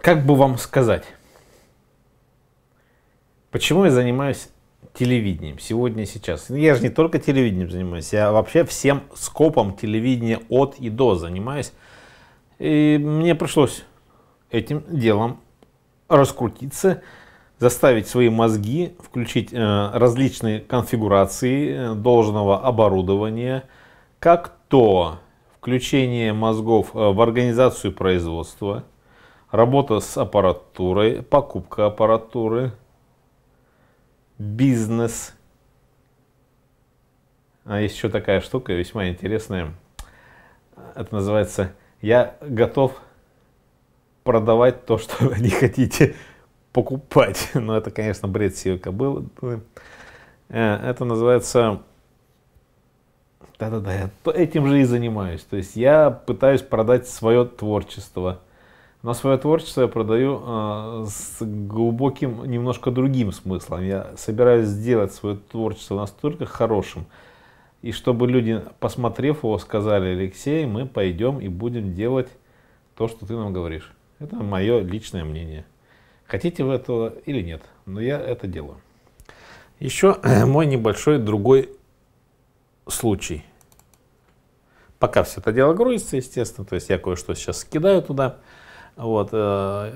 как бы вам сказать, почему я занимаюсь телевидением сегодня и сейчас. Ну, я же не только телевидением занимаюсь, я вообще всем скопом телевидения от и до занимаюсь. И мне пришлось этим делом раскрутиться, заставить свои мозги включить э, различные конфигурации э, должного оборудования, как то включение мозгов э, в организацию производства – работа с аппаратурой, покупка аппаратуры, бизнес. А есть еще такая штука весьма интересная. Это называется «Я готов продавать то, что вы не хотите покупать». Но ну, это, конечно, бред сивой кобылы. Э, это называется да-да-да, я этим же и занимаюсь. То есть я пытаюсь продать свое творчество – но свое творчество я продаю э, с глубоким, немножко другим смыслом. Я собираюсь сделать свое творчество настолько хорошим, и чтобы люди, посмотрев его, сказали, Алексей, мы пойдем и будем делать то, что ты нам говоришь. Это мое личное мнение. Хотите вы этого или нет, но я это делаю. Еще мой небольшой другой случай. Пока все это дело грузится, естественно, то есть я кое-что сейчас скидаю туда. Вот, э,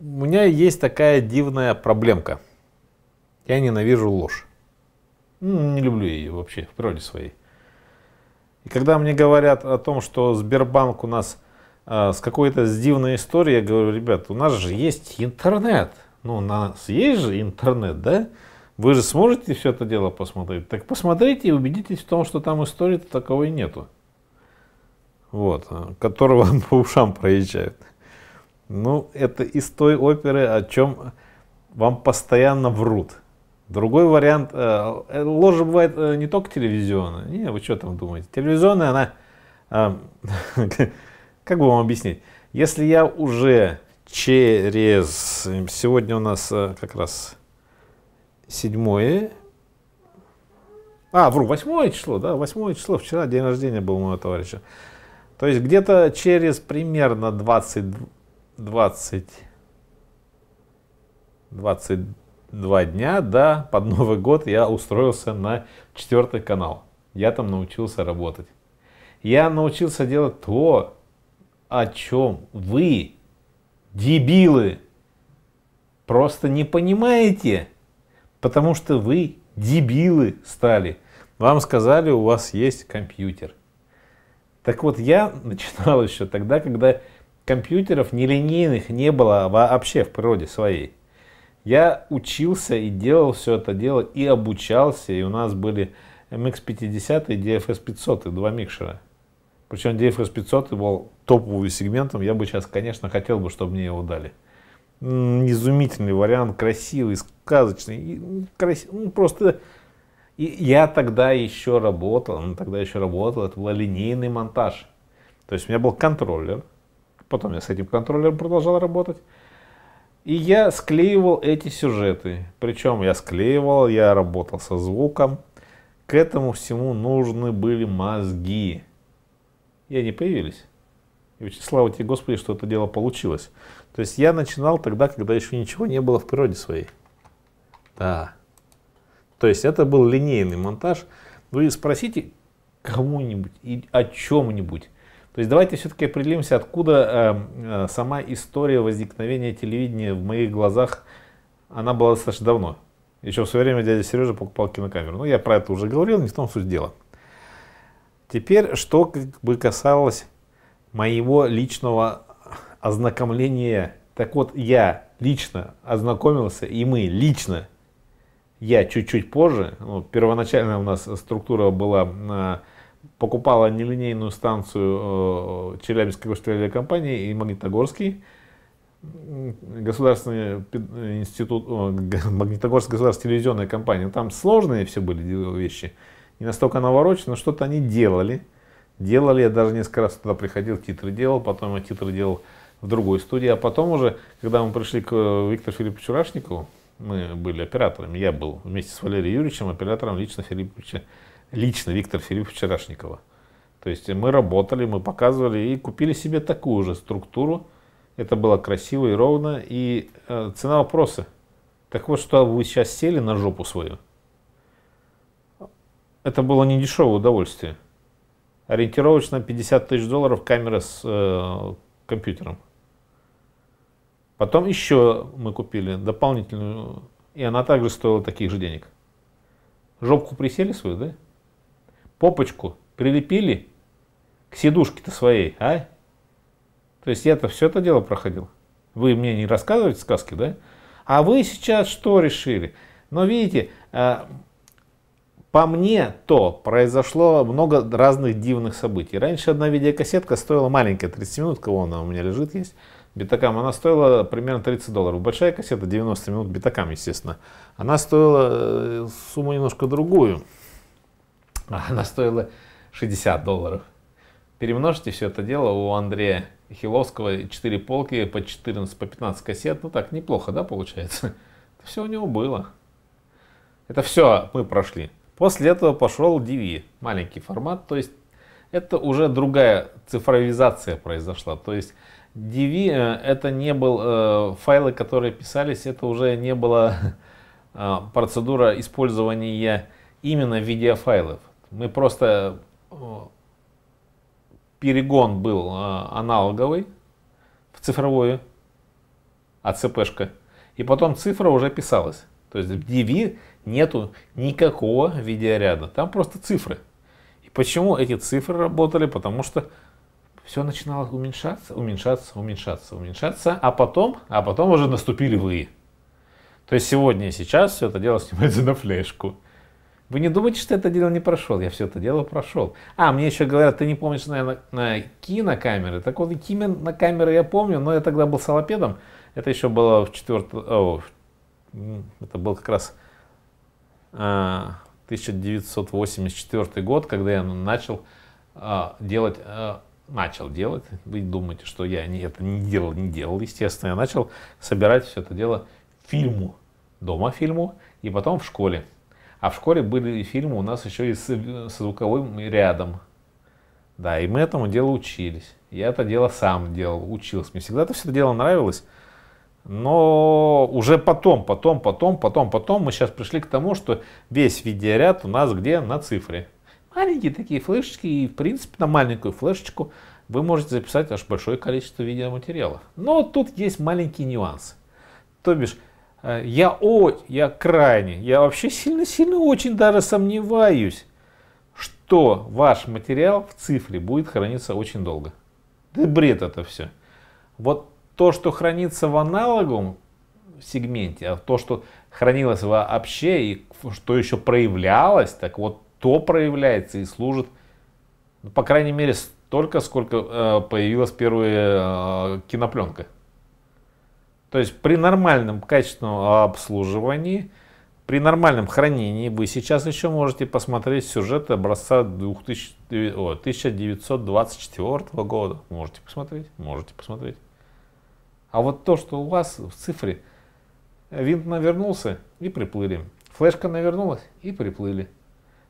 у меня есть такая дивная проблемка. Я ненавижу ложь. Ну, не люблю ее вообще в природе своей. И когда мне говорят о том, что Сбербанк у нас э, с какой-то с дивной историей, я говорю, ребят, у нас же есть интернет. Ну, у нас есть же интернет, да? Вы же сможете все это дело посмотреть. Так посмотрите и убедитесь в том, что там истории-то таковой нету. Вот, э, которого по ушам проезжают. Ну, это из той оперы, о чем вам постоянно врут. Другой вариант, э, э, ложь бывает э, не только телевизионная. Не, вы что там думаете? Телевизионная, она, э, как бы вам объяснить, если я уже через, сегодня у нас э, как раз седьмое, а, вру, восьмое число, да, восьмое число, вчера день рождения был у моего товарища. То есть где-то через примерно 20 20, 22 дня, да, под Новый год я устроился на четвертый канал. Я там научился работать. Я научился делать то, о чем вы, дебилы, просто не понимаете, потому что вы дебилы стали. Вам сказали, у вас есть компьютер. Так вот, я начинал еще тогда, когда компьютеров нелинейных не было вообще в природе своей. Я учился и делал все это дело, и обучался, и у нас были MX50 и DFS 500, и два микшера. Причем DFS 500 был топовым сегментом, я бы сейчас, конечно, хотел бы, чтобы мне его дали. Изумительный вариант, красивый, сказочный, ну, красивый, ну, просто... И я тогда еще работал, ну, тогда еще работал, это был линейный монтаж. То есть у меня был контроллер, Потом я с этим контроллером продолжал работать. И я склеивал эти сюжеты. Причем я склеивал, я работал со звуком. К этому всему нужны были мозги. И они появились. И очень слава тебе, Господи, что это дело получилось. То есть я начинал тогда, когда еще ничего не было в природе своей. Да. То есть это был линейный монтаж. Вы спросите кому-нибудь и о чем-нибудь. То есть давайте все-таки определимся, откуда э, э, сама история возникновения телевидения в моих глазах, она была достаточно давно. Еще в свое время дядя Сережа покупал кинокамеру. Ну, я про это уже говорил, не в том суть дела. Теперь, что как бы касалось моего личного ознакомления. Так вот, я лично ознакомился, и мы лично, я чуть-чуть позже, ну, первоначально у нас структура была э, покупала нелинейную станцию э, Челябинской компании и Магнитогорский государственный институт, о, Магнитогорская государственная телевизионная компания. Там сложные все были вещи, не настолько наворочено, что-то они делали. Делали, я даже несколько раз туда приходил, титры делал, потом я титры делал в другой студии. А потом уже, когда мы пришли к э, Виктору Филипповичу Рашникову, мы были операторами, я был вместе с Валерием Юрьевичем оператором лично Филипповича лично Виктор Филиппович Вчерашникова. То есть мы работали, мы показывали и купили себе такую же структуру. Это было красиво и ровно. И э, цена вопроса. Так вот, что вы сейчас сели на жопу свою. Это было не дешевое удовольствие. Ориентировочно 50 тысяч долларов камера с э, компьютером. Потом еще мы купили дополнительную, и она также стоила таких же денег. Жопку присели свою, да? попочку прилепили к сидушке-то своей, а? То есть я-то все это дело проходил. Вы мне не рассказываете сказки, да? А вы сейчас что решили? Но видите, а, по мне то произошло много разных дивных событий. Раньше одна видеокассетка стоила маленькая, 30 минут, кого она у меня лежит есть, битакам, она стоила примерно 30 долларов. Большая кассета 90 минут битакам, естественно. Она стоила э, сумму немножко другую. А она стоила 60 долларов. Перемножьте все это дело у Андрея Хиловского 4 полки по 14, по 15 кассет. Ну так, неплохо, да, получается? Это все у него было. Это все мы прошли. После этого пошел DV, маленький формат, то есть это уже другая цифровизация произошла. То есть DV э, это не был э, файлы, которые писались, это уже не была э, процедура использования именно видеофайлов. Мы просто э, перегон был э, аналоговый в цифровую АЦПшка, и потом цифра уже писалась. То есть в DV нету никакого видеоряда, там просто цифры. И почему эти цифры работали? Потому что все начинало уменьшаться, уменьшаться, уменьшаться, уменьшаться, а потом, а потом уже наступили вы. То есть сегодня и сейчас все это дело снимается на флешку. Вы не думаете, что это дело не прошел? Я все это дело прошел. А, мне еще говорят, ты не помнишь, наверное, на кинокамеры. Так вот, и на камеры я помню, но я тогда был салопедом. Это еще было в четвертом... это был как раз а, 1984 год, когда я начал а, делать... А, начал делать. Вы думаете, что я не, это не делал, не делал, естественно. Я начал собирать все это дело фильму, дома фильму и потом в школе. А в школе были фильмы у нас еще и с, с звуковым рядом. Да, и мы этому делу учились. Я это дело сам делал, учился. Мне всегда это все дело нравилось. Но уже потом, потом, потом, потом, потом мы сейчас пришли к тому, что весь видеоряд у нас где? На цифре. Маленькие такие флешечки, и в принципе на маленькую флешечку вы можете записать аж большое количество видеоматериалов. Но тут есть маленький нюанс. То бишь, Э, я, о, я крайне, я вообще сильно-сильно очень даже сомневаюсь, что ваш материал в цифре будет храниться очень долго. Да бред это все. Вот то, что хранится в аналоговом сегменте, а то, что хранилось вообще и что еще проявлялось, так вот то проявляется и служит, ну, по крайней мере, столько, сколько э, появилась первая э, кинопленка. То есть при нормальном качественном обслуживании, при нормальном хранении вы сейчас еще можете посмотреть сюжеты образца 2000, о, 1924 года. Можете посмотреть, можете посмотреть. А вот то, что у вас в цифре, винт навернулся и приплыли. Флешка навернулась и приплыли.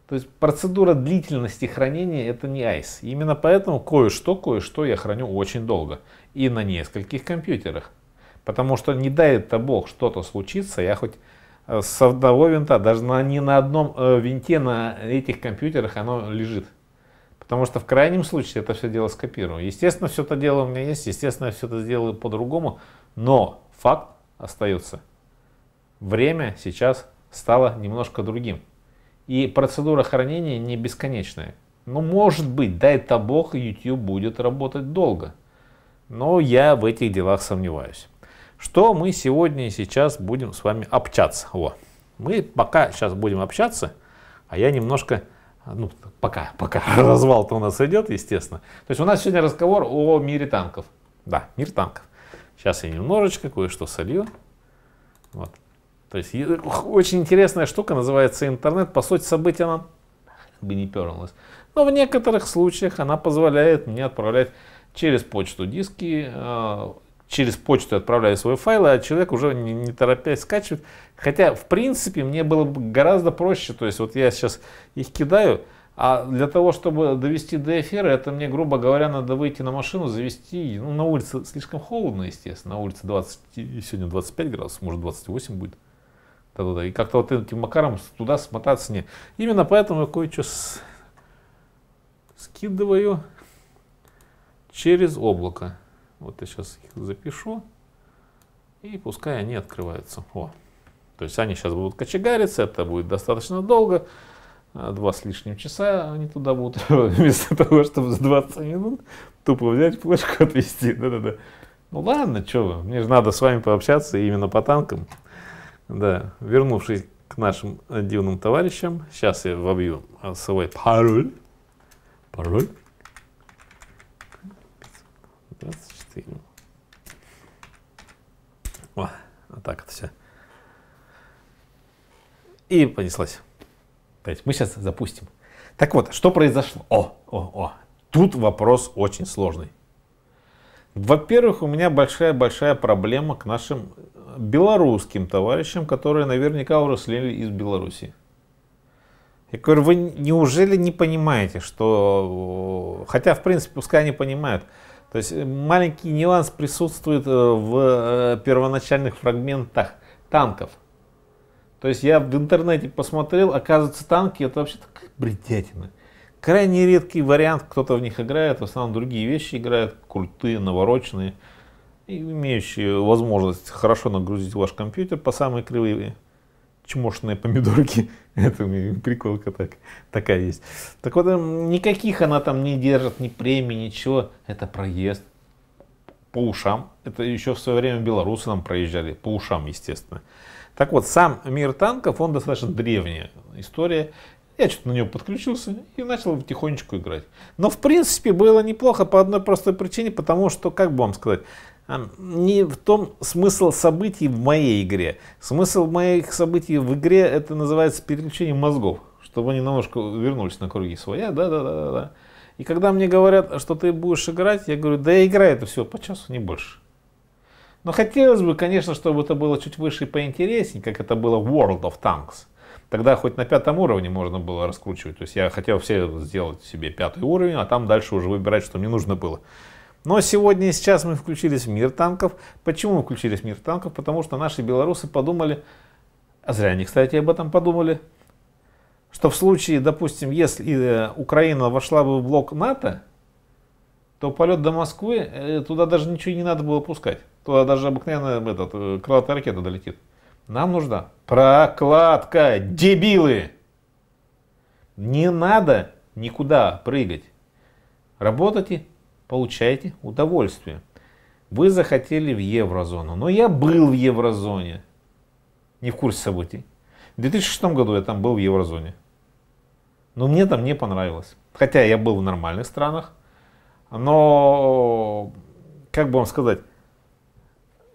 То есть процедура длительности хранения это не айс. Именно поэтому кое-что, кое-что я храню очень долго. И на нескольких компьютерах. Потому что не дает-то Бог что-то случится, я хоть э, с одного винта, даже на, не на одном э, винте на этих компьютерах оно лежит. Потому что в крайнем случае это все дело скопирую. Естественно, все это дело у меня есть, естественно, я все это сделаю по-другому, но факт остается. Время сейчас стало немножко другим. И процедура хранения не бесконечная. Ну, может быть, дай то бог, YouTube будет работать долго. Но я в этих делах сомневаюсь что мы сегодня и сейчас будем с вами общаться. О, мы пока сейчас будем общаться, а я немножко, ну, пока, пока развал-то у нас идет, естественно. То есть у нас сегодня разговор о мире танков. Да, мир танков. Сейчас я немножечко кое-что солью. Вот. То есть очень интересная штука, называется интернет. По сути события она бы не перлась. Но в некоторых случаях она позволяет мне отправлять через почту диски, а, через почту отправляю свои файлы, а человек уже не, не торопясь скачивает. Хотя, в принципе, мне было бы гораздо проще. То есть вот я сейчас их кидаю, а для того, чтобы довести до эфира, это мне, грубо говоря, надо выйти на машину, завести. Ну, на улице слишком холодно, естественно. На улице 20, сегодня 25 градусов, может 28 будет. Да-да-да. И как-то вот этим макаром туда смотаться не. Именно поэтому я кое-что с... скидываю через облако. Вот я сейчас их запишу. И пускай они открываются. О. То есть они сейчас будут кочегариться, это будет достаточно долго. А, два с лишним часа они туда будут, вместо того, чтобы за 20 минут тупо взять флешку отвести. Да-да-да. Ну ладно, что вы, мне же надо с вами пообщаться именно по танкам. Да, вернувшись к нашим дивным товарищам, сейчас я вобью свой пароль. Пароль. 26 фильм. О, а так это все. И понеслось. То есть мы сейчас запустим. Так вот, что произошло? О, о, о. Тут вопрос очень сложный. Во-первых, у меня большая-большая проблема к нашим белорусским товарищам, которые наверняка уросли из Беларуси. Я говорю, вы неужели не понимаете, что... Э, хотя, в принципе, пускай они понимают, то есть э, маленький нюанс присутствует э, в э, первоначальных фрагментах танков. То есть я в интернете посмотрел, оказывается, танки это вообще такая бредятина. Крайне редкий вариант, кто-то в них играет, в основном другие вещи играют, крутые, навороченные, имеющие возможность хорошо нагрузить ваш компьютер по самые кривые чмошные помидорки. Это приколка так, такая есть. Так вот, эм, никаких она там не держит, ни премии, ничего. Это проезд по ушам. Это еще в свое время белорусы нам проезжали, по ушам, естественно. Так вот, сам мир танков, он достаточно древняя история. Я что-то на него подключился и начал потихонечку играть. Но, в принципе, было неплохо по одной простой причине, потому что, как бы вам сказать, а, не в том смысл событий в моей игре. Смысл моих событий в игре это называется переключение мозгов, чтобы они немножко вернулись на круги своя, да, да, да, да, И когда мне говорят, что ты будешь играть, я говорю, да я играю это все по часу, не больше. Но хотелось бы, конечно, чтобы это было чуть выше и поинтереснее, как это было в World of Tanks. Тогда хоть на пятом уровне можно было раскручивать. То есть я хотел все сделать себе пятый уровень, а там дальше уже выбирать, что мне нужно было. Но сегодня и сейчас мы включились в мир танков. Почему мы включились в мир танков? Потому что наши белорусы подумали, а зря они, кстати, об этом подумали, что в случае, допустим, если э, Украина вошла бы в блок НАТО, то полет до Москвы, э, туда даже ничего не надо было пускать. Туда даже обыкновенная э, этот, крылатая ракета долетит. Нам нужна прокладка, дебилы! Не надо никуда прыгать. Работайте получаете удовольствие. Вы захотели в еврозону, но я был в еврозоне. Не в курсе событий. В 2006 году я там был в еврозоне. Но мне там не понравилось. Хотя я был в нормальных странах. Но, как бы вам сказать,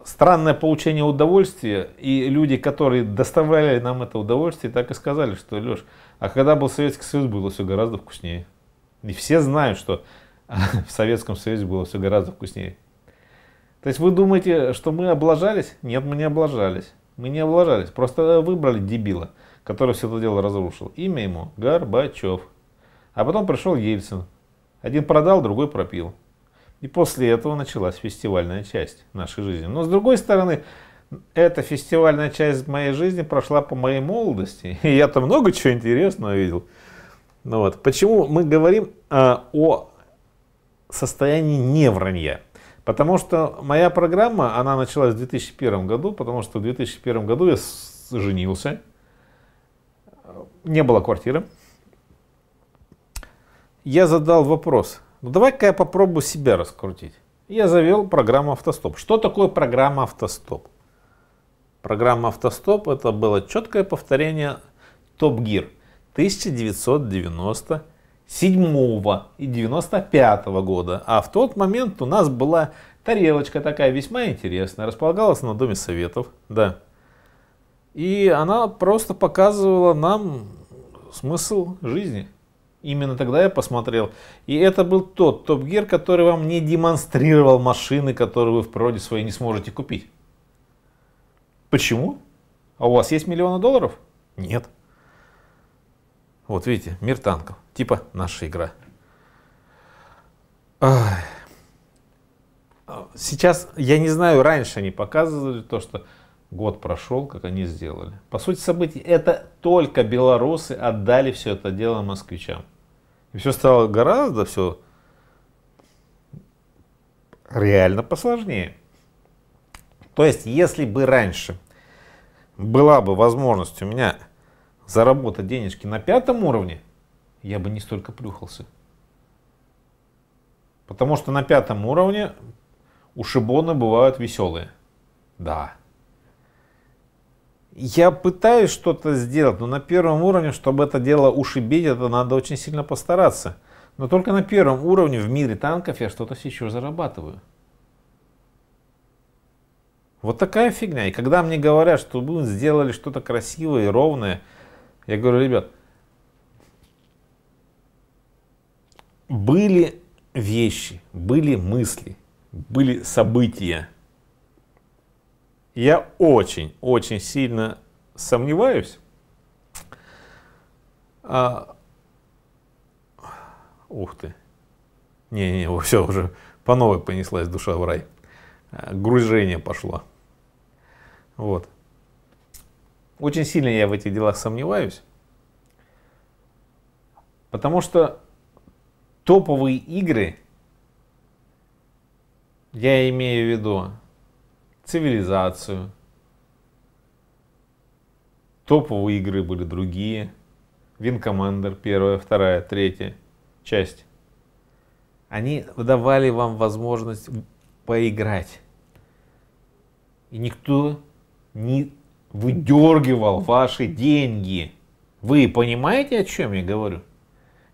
странное получение удовольствия, и люди, которые доставляли нам это удовольствие, так и сказали, что, Леш, а когда был Советский Союз, было все гораздо вкуснее. И все знают, что а в Советском Союзе было все гораздо вкуснее. То есть вы думаете, что мы облажались? Нет, мы не облажались. Мы не облажались. Просто выбрали дебила, который все это дело разрушил. Имя ему Горбачев. А потом пришел Ельцин. Один продал, другой пропил. И после этого началась фестивальная часть нашей жизни. Но с другой стороны, эта фестивальная часть моей жизни прошла по моей молодости. И я там много чего интересного видел. Ну вот. Почему мы говорим а, о состоянии не Потому что моя программа, она началась в 2001 году, потому что в 2001 году я женился, не было квартиры. Я задал вопрос, ну давай-ка я попробую себя раскрутить. Я завел программу «Автостоп». Что такое программа «Автостоп»? Программа «Автостоп» — это было четкое повторение «Топ Гир» 1990 97 и 95 года. А в тот момент у нас была тарелочка такая весьма интересная. Располагалась на Доме Советов. Да. И она просто показывала нам смысл жизни. Именно тогда я посмотрел. И это был тот Топ Гир, который вам не демонстрировал машины, которые вы в природе своей не сможете купить. Почему? А у вас есть миллионы долларов? Нет. Вот видите, мир танков, типа наша игра. Сейчас, я не знаю, раньше они показывали то, что год прошел, как они сделали. По сути событий, это только белорусы отдали все это дело москвичам. И все стало гораздо все реально посложнее. То есть, если бы раньше была бы возможность у меня заработать денежки на пятом уровне, я бы не столько плюхался. Потому что на пятом уровне у Шибона бывают веселые. Да. Я пытаюсь что-то сделать, но на первом уровне, чтобы это дело ушибить, это надо очень сильно постараться. Но только на первом уровне в мире танков я что-то еще зарабатываю. Вот такая фигня. И когда мне говорят, что мы сделали что-то красивое и ровное, я говорю, ребят, были вещи, были мысли, были события. Я очень, очень сильно сомневаюсь. А... Ух ты. Не-не, все уже по новой понеслась душа в рай. А, Гружение пошло. Вот. Очень сильно я в этих делах сомневаюсь, потому что топовые игры, я имею в виду цивилизацию, топовые игры были другие, Вин Командер первая, вторая, третья часть, они давали вам возможность поиграть. И никто не выдергивал ваши деньги. Вы понимаете, о чем я говорю?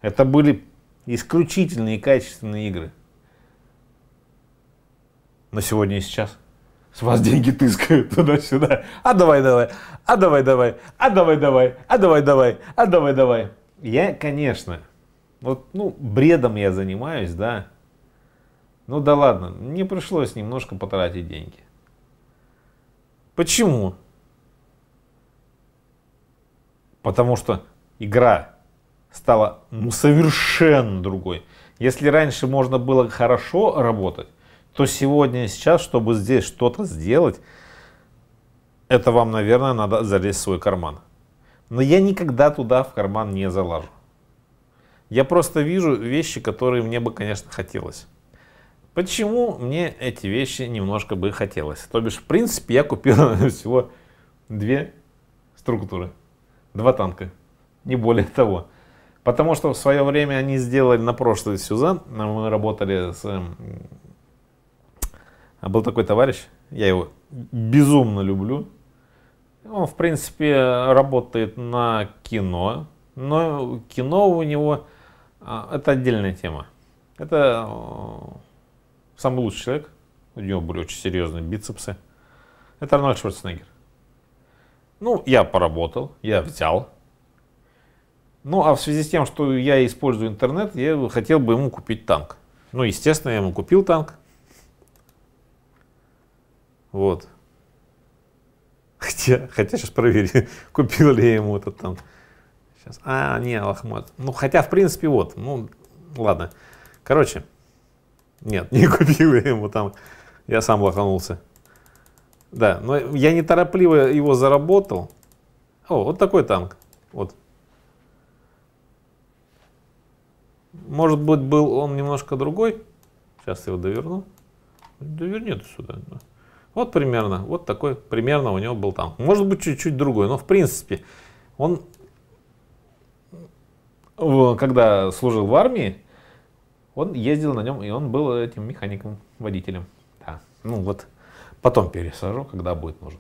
Это были исключительные качественные игры. На сегодня и сейчас. С вас деньги тыскают туда-сюда. А давай, давай, а давай, давай, а давай, давай, а давай, давай, а давай, давай. Я, конечно, вот, ну, бредом я занимаюсь, да. Ну да ладно, мне пришлось немножко потратить деньги. Почему? Потому что игра стала ну, совершенно другой. Если раньше можно было хорошо работать, то сегодня и сейчас, чтобы здесь что-то сделать, это вам, наверное, надо залезть в свой карман. Но я никогда туда в карман не залажу. Я просто вижу вещи, которые мне бы, конечно, хотелось. Почему мне эти вещи немножко бы хотелось? То бишь, в принципе, я купил всего две структуры. Два танка, не более того. Потому что в свое время они сделали на прошлый Сюзан, мы работали с... Эм, а был такой товарищ, я его безумно люблю. Он, в принципе, работает на кино, но кино у него а, это отдельная тема. Это э, самый лучший человек, у него были очень серьезные бицепсы. Это Арнольд Шварценеггер. Ну, я поработал, я взял. Ну, а в связи с тем, что я использую интернет, я хотел бы ему купить танк. Ну, естественно, я ему купил танк. Вот. Хотя, хотя сейчас проверю, купил ли я ему этот танк. Сейчас. А, не, Лохмат. Ну, хотя, в принципе, вот. Ну, ладно. Короче, нет, не купил я ему там. Я сам лоханулся. Да, но я неторопливо его заработал. О, вот такой танк. Вот. Может быть, был он немножко другой. Сейчас я его доверну. Доверни ты сюда. Вот примерно, вот такой примерно у него был танк. Может быть, чуть-чуть другой, но в принципе он, когда служил в армии, он ездил на нем, и он был этим механиком, водителем. Да. Ну вот, Потом пересажу, когда будет нужно.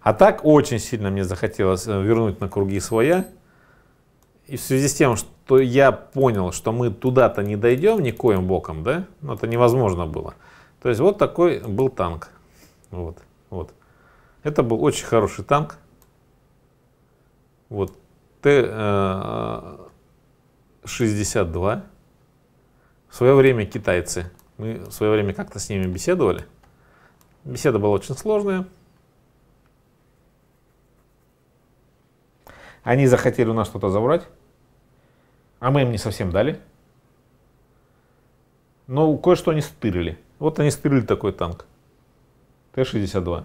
А так очень сильно мне захотелось э, вернуть на круги своя. И в связи с тем, что я понял, что мы туда-то не дойдем никоим боком, да? Ну, это невозможно было. То есть вот такой был танк. Вот, вот. Это был очень хороший танк. Вот Т-62. Э, в свое время китайцы. Мы в свое время как-то с ними беседовали. Беседа была очень сложная. Они захотели у нас что-то забрать, а мы им не совсем дали. Но кое-что они стырили. Вот они стырили такой танк. Т-62.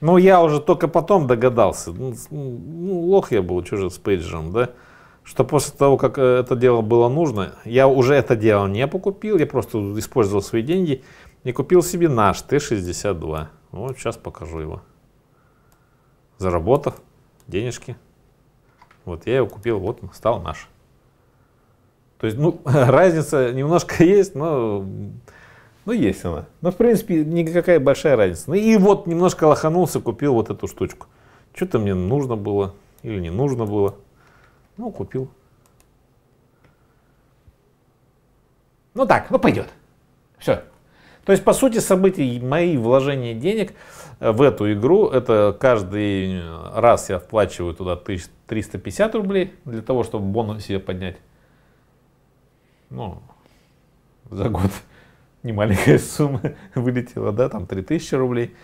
Ну, я уже только потом догадался. Ну, ну, ну лох я был, чужим с пейджером, да? Что после того, как э, это дело было нужно, я уже это дело не покупил, я просто использовал свои деньги. Не купил себе наш Т-62. Вот сейчас покажу его. Заработав денежки. Вот я его купил, вот он стал наш. То есть, ну, разница немножко есть, но ну, есть она. Но, ну, в принципе, никакая большая разница. Ну, и вот немножко лоханулся, купил вот эту штучку. Что-то мне нужно было или не нужно было. Ну, купил. Ну так, ну пойдет. Все, то есть, по сути события мои вложения денег э, в эту игру, это каждый э, раз я вплачиваю туда 350 рублей для того, чтобы бонус себе поднять. Ну, за год немаленькая сумма вылетела, да, там 3000 рублей.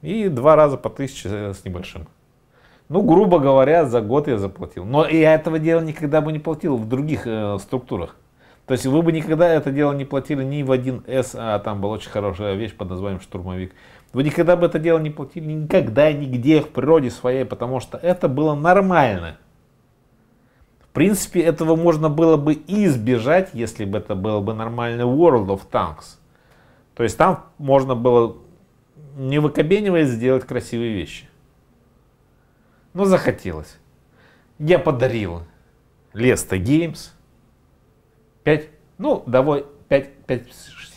И два раза по 1000 э, с небольшим. Ну, грубо говоря, за год я заплатил. Но я этого дела никогда бы не платил в других э, структурах. То есть вы бы никогда это дело не платили ни в 1С, а там была очень хорошая вещь под названием штурмовик. Вы никогда бы это дело не платили никогда, нигде в природе своей, потому что это было нормально. В принципе, этого можно было бы избежать, если бы это было бы нормальный World of Tanks. То есть там можно было, не выкобениваясь, сделать красивые вещи. Но захотелось. Я подарил Леста Геймс. 5, ну, давай, 5, 5,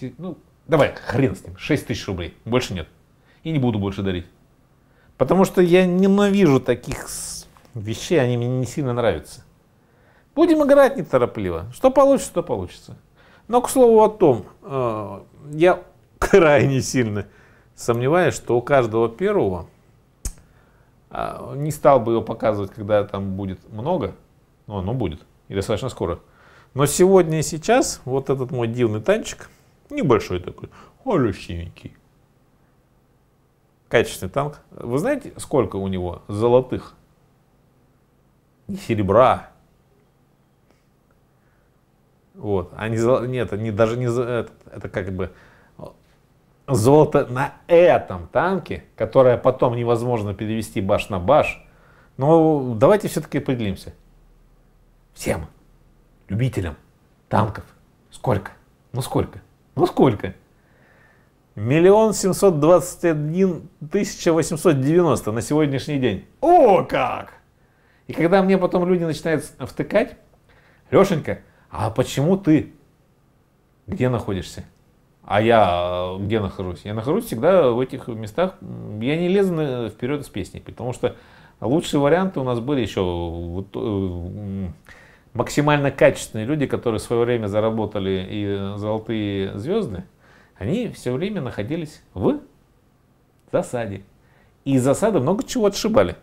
6, ну, давай, хрен с ним, 6 тысяч рублей, больше нет. И не буду больше дарить. Потому что я ненавижу таких вещей, они мне не сильно нравятся. Будем играть неторопливо. Что получится, то получится. Но, к слову о том, э, я крайне сильно сомневаюсь, что у каждого первого а, не стал бы его показывать, когда там будет много, но ну, оно будет, и достаточно скоро. Но сегодня и сейчас вот этот мой дивный танчик, небольшой такой, холющенький, качественный танк. Вы знаете, сколько у него золотых и серебра? Вот, а они, нет, они даже не, это, это как бы золото на этом танке, которое потом невозможно перевести баш на баш. Но давайте все-таки определимся. Всем любителям танков. Сколько? Ну сколько? Ну сколько? Миллион семьсот двадцать один тысяча восемьсот девяносто на сегодняшний день. О, как! И когда мне потом люди начинают втыкать, Лешенька, а почему ты где находишься? А я э, где нахожусь? Я нахожусь всегда в этих местах. Я не лезу вперед с песней, потому что лучшие варианты у нас были еще э, максимально качественные люди, которые в свое время заработали и золотые звезды, они все время находились в засаде. И из засады много чего отшибали.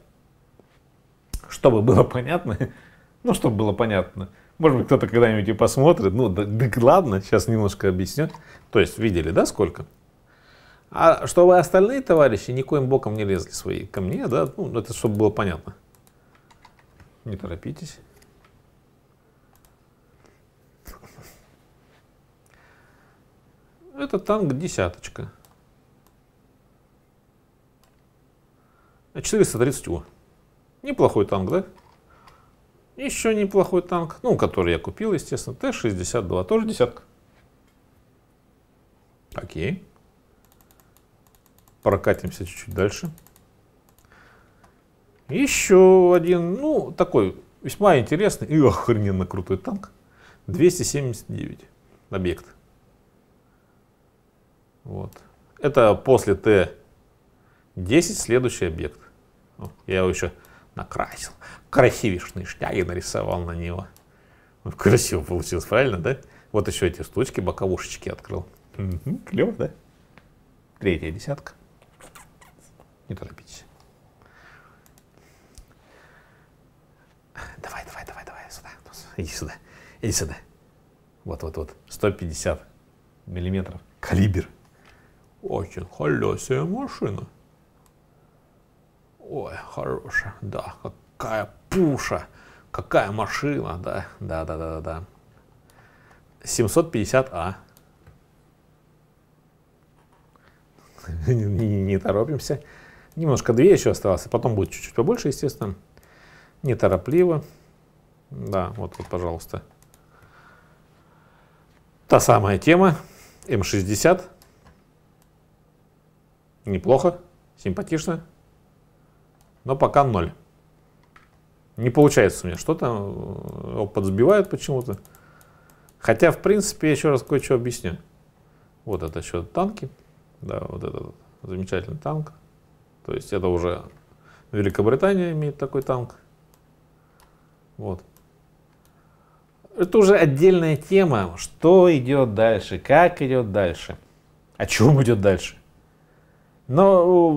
Чтобы было понятно, ну, чтобы было понятно, может быть, кто-то когда-нибудь и посмотрит, ну, да, да ладно, сейчас немножко объясню. То есть, видели, да, сколько? А чтобы остальные товарищи никоим боком не лезли свои ко мне, да, ну, это чтобы было понятно. Не торопитесь. Это танк десяточка. 430 О, Неплохой танк, да? Еще неплохой танк, ну, который я купил, естественно, Т-62, тоже десятка. Окей. Прокатимся чуть-чуть дальше. Еще один, ну, такой весьма интересный и охрененно крутой танк. 279 объект. Вот. Это после Т10 следующий объект. Ну, я его еще накрасил. Красивишные шняги нарисовал на него. Ну, красиво получилось, правильно, да? Вот еще эти стучки, боковушечки открыл. Угу, клево, да? Третья десятка. Не торопитесь. Давай, давай, давай, давай, сюда. Иди сюда, иди сюда. Вот, вот, вот. 150 миллиметров. Калибр. Очень холесая машина. Ой, хорошая, да, какая пуша, какая машина, да, да, да, да, да. 750А. А. не, не, не торопимся. Немножко две еще осталось, а потом будет чуть-чуть побольше, естественно. Неторопливо. Да, вот, вот, пожалуйста. Та самая тема. М60. Неплохо, симпатично, но пока ноль. Не получается у меня что-то, э, подсбивают почему-то. Хотя, в принципе, еще раз кое-что объясню. Вот это еще танки, да, вот этот замечательный танк. То есть это уже Великобритания имеет такой танк. Вот. Это уже отдельная тема, что идет дальше, как идет дальше, о чем идет дальше. Но э,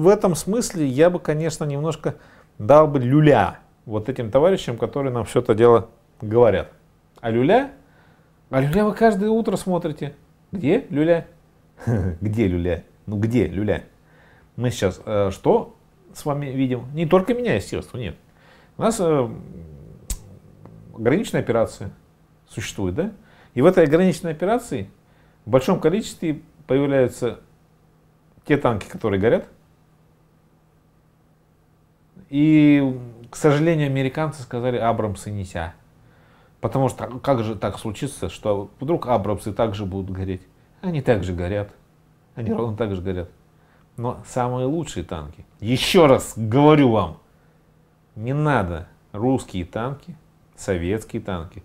в этом смысле я бы, конечно, немножко дал бы люля вот этим товарищам, которые нам все это дело говорят. А люля? А люля вы каждое утро смотрите. Где люля? Где люля? Ну где люля? Мы сейчас э, что с вами видим? Не только меня, естественно, нет. У нас э, ограниченная операция существует, да? И в этой ограниченной операции в большом количестве появляются те танки, которые горят. И, к сожалению, американцы сказали Абрамсы неся. Потому что как же так случится, что вдруг Абрамсы также будут гореть? Они также горят. Они ровно так же горят. Но самые лучшие танки. Еще раз говорю вам, не надо русские танки, советские танки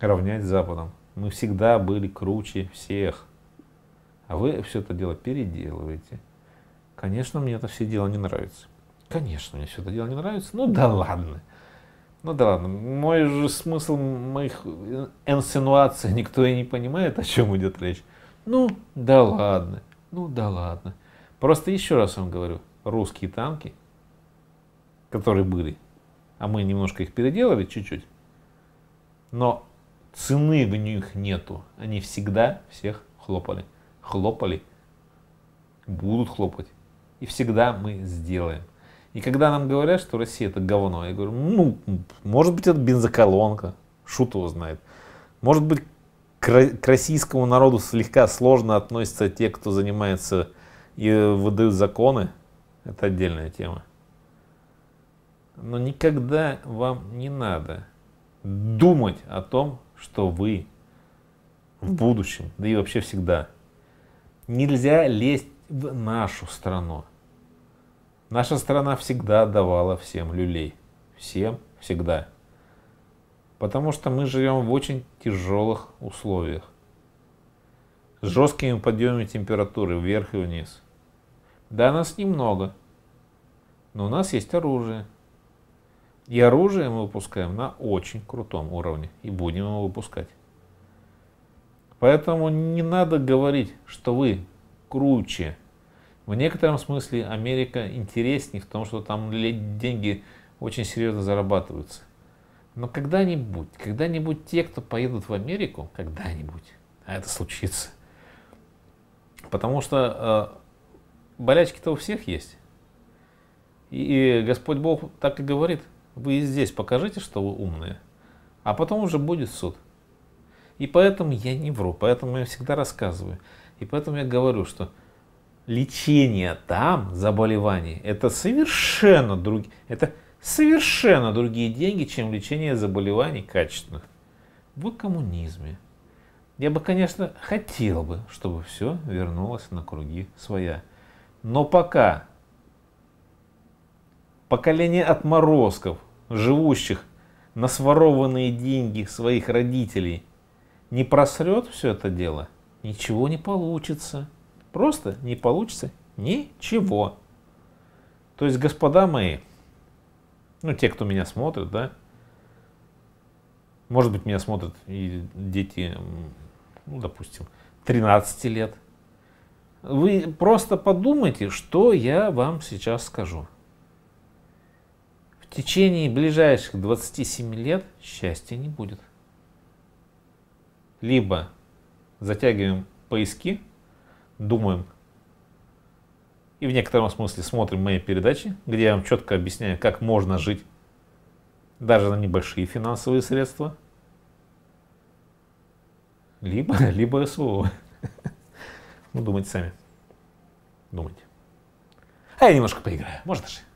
равнять с Западом. Мы всегда были круче всех а вы все это дело переделываете. Конечно, мне это все дело не нравится. Конечно, мне все это дело не нравится. Ну да ладно. Ну да ладно. Мой же смысл моих э, инсинуаций никто и не понимает, о чем идет речь. Ну да ладно. Ну да ладно. Просто еще раз вам говорю. Русские танки, которые были, а мы немножко их переделали чуть-чуть, но цены в них нету. Они всегда всех хлопали хлопали, будут хлопать. И всегда мы сделаем. И когда нам говорят, что Россия это говно, я говорю, ну, может быть, это бензоколонка, шут его знает. Может быть, к российскому народу слегка сложно относятся те, кто занимается и выдают законы. Это отдельная тема. Но никогда вам не надо думать о том, что вы в будущем, да и вообще всегда Нельзя лезть в нашу страну. Наша страна всегда давала всем люлей. Всем всегда. Потому что мы живем в очень тяжелых условиях. С жесткими подъемами температуры вверх и вниз. Да, нас немного. Но у нас есть оружие. И оружие мы выпускаем на очень крутом уровне. И будем его выпускать. Поэтому не надо говорить, что вы круче. В некотором смысле Америка интереснее в том, что там деньги очень серьезно зарабатываются. Но когда-нибудь, когда-нибудь те, кто поедут в Америку, когда-нибудь, а это случится. Потому что э, болячки-то у всех есть. И, и Господь Бог так и говорит, вы здесь покажите, что вы умные, а потом уже будет суд. И поэтому я не вру, поэтому я всегда рассказываю. И поэтому я говорю, что лечение там, заболеваний, это совершенно другие, это совершенно другие деньги, чем лечение заболеваний качественных. В коммунизме. Я бы, конечно, хотел бы, чтобы все вернулось на круги своя. Но пока поколение отморозков, живущих на сворованные деньги своих родителей – не просрет все это дело, ничего не получится. Просто не получится ничего. То есть, господа мои, ну, те, кто меня смотрит, да, может быть, меня смотрят и дети, ну, допустим, 13 лет. Вы просто подумайте, что я вам сейчас скажу. В течение ближайших 27 лет счастья не будет либо затягиваем поиски, думаем и в некотором смысле смотрим мои передачи, где я вам четко объясняю, как можно жить даже на небольшие финансовые средства, либо, либо СВО. Ну, думайте сами. Думайте. А я немножко поиграю, можно даже.